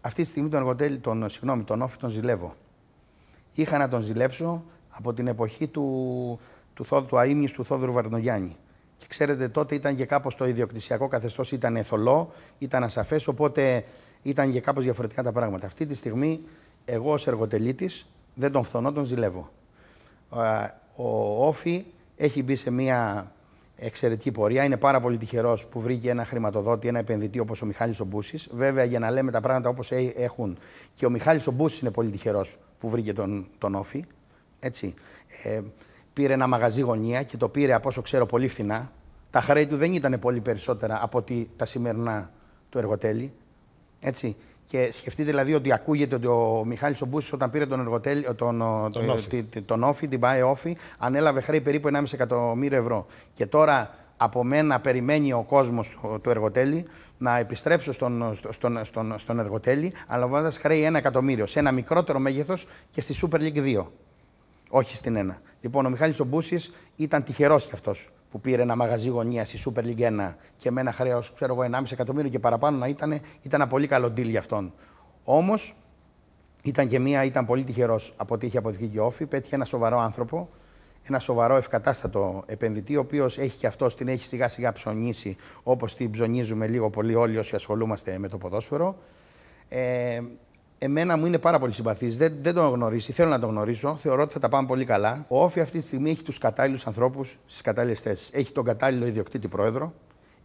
Αυτή τη στιγμή τον εργοτέλη, τον, συγγνώμη, τον όφη τον ζηλεύω. Είχα να τον ζηλέψω από την εποχή του, του, του, του αείμνης του Θόδωρου Βαρνογιάννη. Και ξέρετε, τότε ήταν και κάπως το ιδιοκτησιακό καθεστώς ήταν εθολό, ήταν ασαφές, οπότε ήταν και κάπως διαφορετικά τα πράγματα. Αυτή τη στιγμή, εγώ ως εργοτελήτης, δεν τον φθονώ, τον ζηλεύω. Ο Όφη έχει μπει σε μια εξαιρετική πορεία. Είναι πάρα πολύ τυχερός που βρήκε ένα χρηματοδότη, ένα επενδυτή όπως ο Μιχάλης Ομπούσης. Βέβαια, για να λέμε τα πράγματα όπως ε, έχουν, και ο Μιχάλης Ομπούσης είναι πολύ τυχερός που βρήκε τον, τον Όφη. Έτσι. Ε, πήρε ένα μαγαζί γωνία και το πήρε από όσο ξέρω πολύ φθηνά. Τα χρέη του δεν ήταν πολύ περισσότερα από ότι τα σημερινά του εργοτέλη. Έτσι. Και σκεφτείτε δηλαδή ότι ακούγεται ότι ο Μιχάλης Ομπούση όταν πήρε τον, εργοτέλ, ε, τον, τον, ε, όφι. τον όφι, την ΠΑΕ όφη, ανέλαβε χρέη περίπου 1,5 εκατομμύριο ευρώ. Και τώρα από μένα περιμένει ο κόσμος του, του εργοτέλη να επιστρέψω στον, στον, στον, στον εργοτέλη, αλλά βάζοντα χρέη 1 εκατομμύριο σε ένα μικρότερο μέγεθος και στη Super League 2. Όχι στην 1. Λοιπόν, ο Μιχάλης Ομπούση ήταν τυχερός κι αυτός που πήρε ένα μαγαζί γωνίας στη Super League 1 και με ένα χρέος, ξέρω εγώ, 1,5 εκατομμύριο και παραπάνω να ήταν, ήταν ένα πολύ καλό deal για αυτόν. Όμως ήταν και μία, ήταν πολύ τυχερός από ό,τι είχε αποδειχθεί και όφη. Πέτυχε ένα σοβαρό άνθρωπο, ένα σοβαρό ευκατάστατο επενδυτή, ο οποίος έχει και αυτός την έχει σιγά σιγά ψωνίσει όπως την ψωνίζουμε λίγο πολύ όλοι όσοι ασχολούμαστε με το ποδόσφαιρο. Ε, εμένα μου είναι πάρα πολύ συμπαθής. Δεν, δεν τον γνωρίσει. Θέλω να τον γνωρίσω. Θεωρώ ότι θα τα πάμε πολύ καλά. Ο Όφη αυτή τη στιγμή έχει τους κατάλληλους ανθρώπους στις κατάλληλες θέσεις. Έχει τον κατάλληλο ιδιοκτήτη πρόεδρο.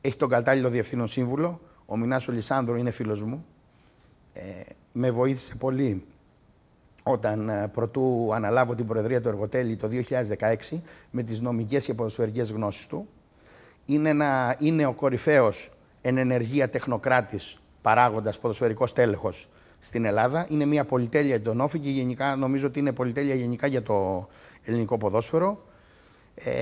Έχει τον κατάλληλο διευθύνων σύμβουλο. Ο Μινά ο είναι φίλος μου. Ε, με βοήθησε πολύ όταν ε, πρωτού αναλάβω την Προεδρία του Εργοτέλη το 2016 με τις νομικές και ποδοσφαιρικές γνώσεις του. Είναι, ένα, είναι ο κορυφαίος εν ενεργεία τεχνοκράτης παράγοντας ποδοσφαιρικός τέλεχος στην Ελλάδα. Είναι μια πολυτέλεια και Γενικά, νομίζω ότι είναι πολυτέλεια γενικά για το ελληνικό ποδόσφαιρο. Ε,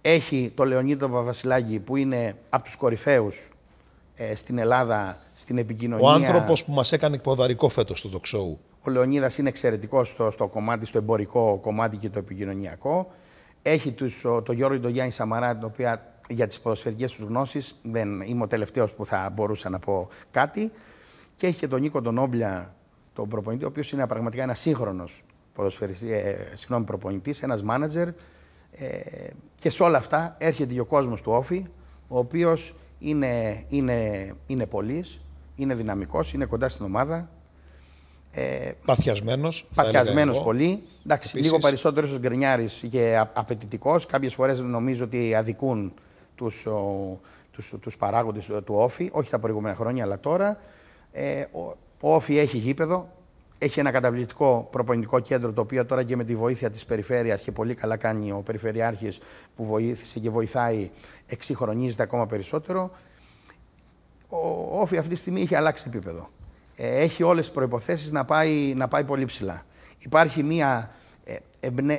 έχει το Λεωνίδα Παπαβασιλάκη που είναι από τους κορυφαίους ε, στην Ελλάδα, στην επικοινωνία. Ο άνθρωπος που μας έκανε ποδαρικό φέτος στο τοξόου. Ο Λεωνίδας είναι εξαιρετικός στο, στο κομμάτι, στο εμπορικό κομμάτι και το επικοινωνιακό. Έχει τους, το Γιώργο τον Γιάννη Σαμαρά, την οποία για τις ποδοσφαιρικές τους γνώσεις. δεν είμαι ο τελευταίος που θα μπορούσα να πω κάτι και έχει και τον Νίκο τον τον προπονητή, ο οποίος είναι πραγματικά ένας σύγχρονος ε, προπονητής, ένας μάνατζερ. Ε, και σε όλα αυτά έρχεται και ο κόσμος του Όφη, ο οποίος είναι, είναι, είναι πολύ, είναι δυναμικός, είναι κοντά στην ομάδα. Ε, παθιασμένος. Παθιασμένο πολύ. Εντάξει, λίγο περισσότερο ίσως γκρινιάρης και απαιτητικός. Κάποιες φορές νομίζω ότι αδικούν τους τους, τους παράγοντες του Όφη, όχι τα προηγούμενα χρόνια, αλλά τώρα. Ε, ο, Όφη έχει γήπεδο, έχει ένα καταπληκτικό προπονητικό κέντρο το οποίο τώρα και με τη βοήθεια της περιφέρειας και πολύ καλά κάνει ο Περιφερειάρχης που βοήθησε και βοηθάει εξυγχρονίζεται ακόμα περισσότερο. Ο Όφη αυτή τη στιγμή έχει αλλάξει επίπεδο. Ε, έχει όλες τις προϋποθέσεις να πάει, να πάει πολύ ψηλά. Υπάρχει μια, ε,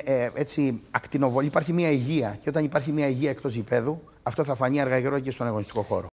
ε, έτσι, ακτινοβολή, υπάρχει μια υγεία και όταν υπάρχει μια υγεία εκτός γηπέδου αυτό θα φανεί αργά και στον αγωνιστικό χώρο.